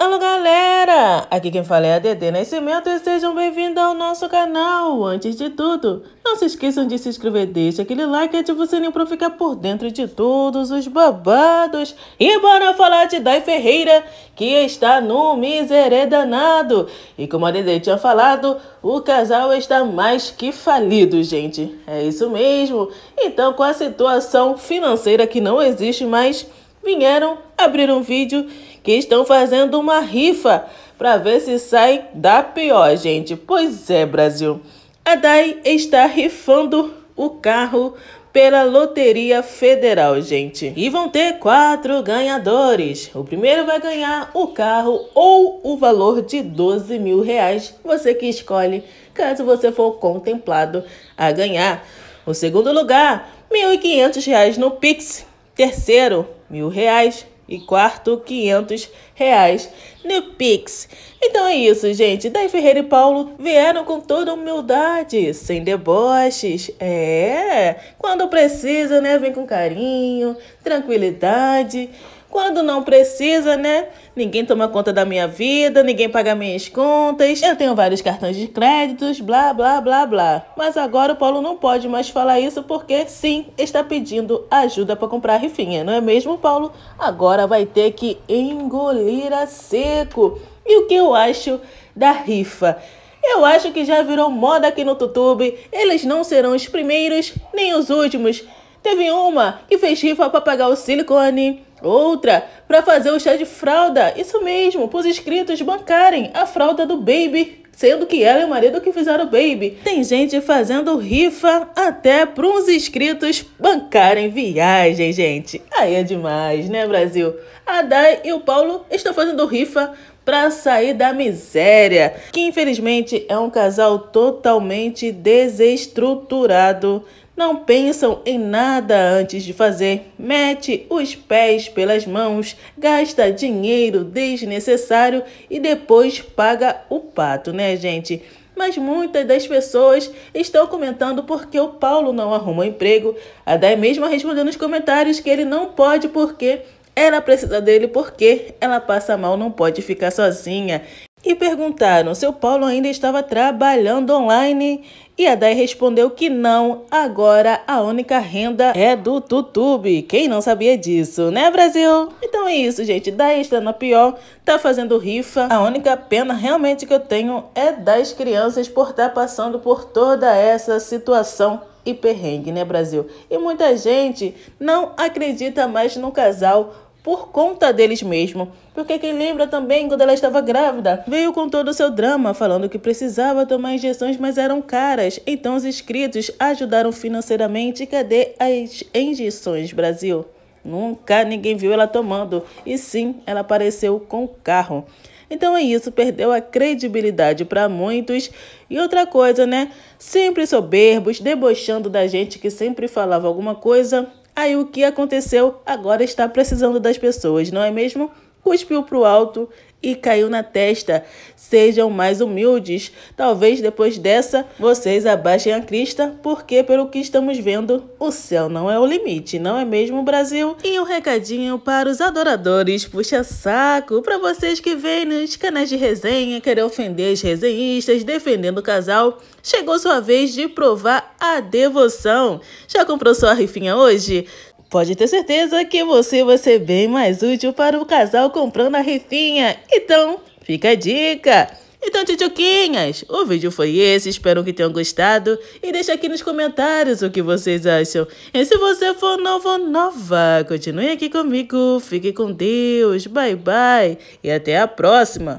Alô galera, aqui quem fala é a Dede Nascimento e sejam bem-vindos ao nosso canal. Antes de tudo, não se esqueçam de se inscrever, deixa aquele like e ativa o sininho para ficar por dentro de todos os babados. E bora falar de Dai Ferreira, que está no miseré danado. E como a Dede tinha falado, o casal está mais que falido, gente. É isso mesmo. Então, com a situação financeira que não existe mais, vieram abrir um vídeo que estão fazendo uma rifa para ver se sai da pior, gente. Pois é, Brasil. A DAI está rifando o carro pela Loteria Federal, gente. E vão ter quatro ganhadores. O primeiro vai ganhar o carro ou o valor de 12 mil reais. Você que escolhe, caso você for contemplado a ganhar. O segundo lugar, R$ 1.500 no Pix. Terceiro, R$ 1.000 e quarto, 500 reais no Pix. Então é isso, gente. Daí Ferreira e Paulo vieram com toda humildade, sem deboches. É, quando precisa, né? Vem com carinho, tranquilidade. Quando não precisa, né? Ninguém toma conta da minha vida, ninguém paga minhas contas, eu tenho vários cartões de créditos, blá blá blá blá. Mas agora o Paulo não pode mais falar isso porque sim, está pedindo ajuda para comprar rifinha, não é mesmo, Paulo? Agora vai ter que engolir a seco. E o que eu acho da rifa? Eu acho que já virou moda aqui no YouTube. Eles não serão os primeiros nem os últimos. Teve uma que fez rifa para pagar o silicone. Outra, para fazer o chá de fralda. Isso mesmo, pros inscritos bancarem a fralda do Baby, sendo que ela e o marido que fizeram o Baby. Tem gente fazendo rifa até para inscritos bancarem viagem, gente. Aí é demais, né, Brasil? A Dai e o Paulo estão fazendo rifa para sair da miséria, que infelizmente é um casal totalmente desestruturado não pensam em nada antes de fazer, mete os pés pelas mãos, gasta dinheiro desnecessário e depois paga o pato, né, gente? mas muitas das pessoas estão comentando porque o Paulo não arrumou emprego. A mesmo respondeu nos comentários que ele não pode porque ela precisa dele porque ela passa mal, não pode ficar sozinha e perguntaram se o Paulo ainda estava trabalhando online. E a Dai respondeu que não, agora a única renda é do YouTube. Quem não sabia disso, né, Brasil? Então é isso, gente. Dai está na pior, tá fazendo rifa. A única pena realmente que eu tenho é das crianças por estar tá passando por toda essa situação e perrengue, né, Brasil? E muita gente não acredita mais no casal por conta deles mesmos. Porque quem lembra também, quando ela estava grávida, veio com todo o seu drama, falando que precisava tomar injeções, mas eram caras. Então os inscritos ajudaram financeiramente. Cadê as injeções, Brasil? Nunca ninguém viu ela tomando. E sim, ela apareceu com o carro. Então é isso, perdeu a credibilidade para muitos. E outra coisa, né? Sempre soberbos, debochando da gente que sempre falava alguma coisa Aí o que aconteceu agora está precisando das pessoas, não é mesmo? cuspiu para o alto e caiu na testa. Sejam mais humildes. Talvez depois dessa vocês abaixem a crista, porque pelo que estamos vendo, o céu não é o limite, não é mesmo, Brasil? E um recadinho para os adoradores puxa saco, para vocês que vêm nos canais de resenha querer ofender os resenhistas, defendendo o casal, chegou sua vez de provar a devoção. Já comprou sua rifinha hoje? Pode ter certeza que você vai ser bem mais útil para o casal comprando a rifinha. Então, fica a dica! Então, tchutchuquinhas, o vídeo foi esse, espero que tenham gostado e deixa aqui nos comentários o que vocês acham. E se você for novo ou nova, continue aqui comigo, fique com Deus, bye bye e até a próxima!